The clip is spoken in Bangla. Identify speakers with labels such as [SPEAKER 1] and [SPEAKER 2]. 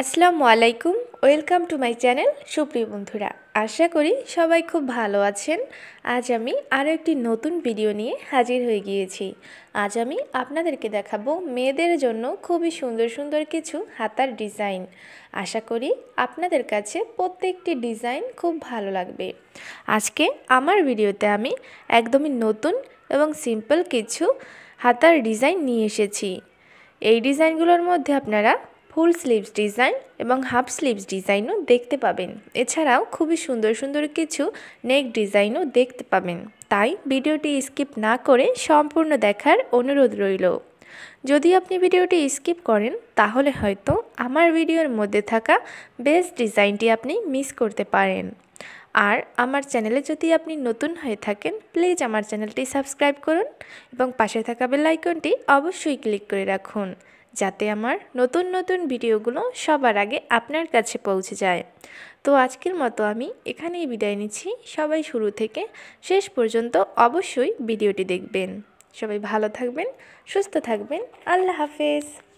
[SPEAKER 1] আসসালামু আলাইকুম ওয়েলকাম টু মাই চ্যানেল সুপ্রিয় বন্ধুরা আশা করি সবাই খুব ভালো আছেন আজ আমি আরও একটি নতুন ভিডিও নিয়ে হাজির হয়ে গিয়েছি আজ আমি আপনাদেরকে দেখাবো মেয়েদের জন্য খুবই সুন্দর সুন্দর কিছু হাতার ডিজাইন আশা করি আপনাদের কাছে প্রত্যেকটি ডিজাইন খুব ভালো লাগবে আজকে আমার ভিডিওতে আমি একদমই নতুন এবং সিম্পল কিছু হাতার ডিজাইন নিয়ে এসেছি এই ডিজাইনগুলোর মধ্যে আপনারা ফুল স্লিভস ডিজাইন এবং হাফ স্লিভস ডিজাইনও দেখতে পাবেন এছাড়াও খুবই সুন্দর সুন্দর কিছু নেক ডিজাইনও দেখতে পাবেন তাই ভিডিওটি স্কিপ না করে সম্পূর্ণ দেখার অনুরোধ রইল যদি আপনি ভিডিওটি স্কিপ করেন তাহলে হয়তো আমার ভিডিওর মধ্যে থাকা বেস্ট ডিজাইনটি আপনি মিস করতে পারেন আর আমার চ্যানেলে যদি আপনি নতুন হয়ে থাকেন প্লিজ আমার চ্যানেলটি সাবস্ক্রাইব করুন এবং পাশে থাকা বেল আইকনটি অবশ্যই ক্লিক করে রাখুন যাতে আমার নতুন নতুন ভিডিওগুলো সবার আগে আপনার কাছে পৌঁছে যায় তো আজকের মতো আমি এখানেই বিদায় নিচ্ছি সবাই শুরু থেকে শেষ পর্যন্ত অবশ্যই ভিডিওটি দেখবেন সবাই ভালো থাকবেন সুস্থ থাকবেন আল্লাহ হাফেজ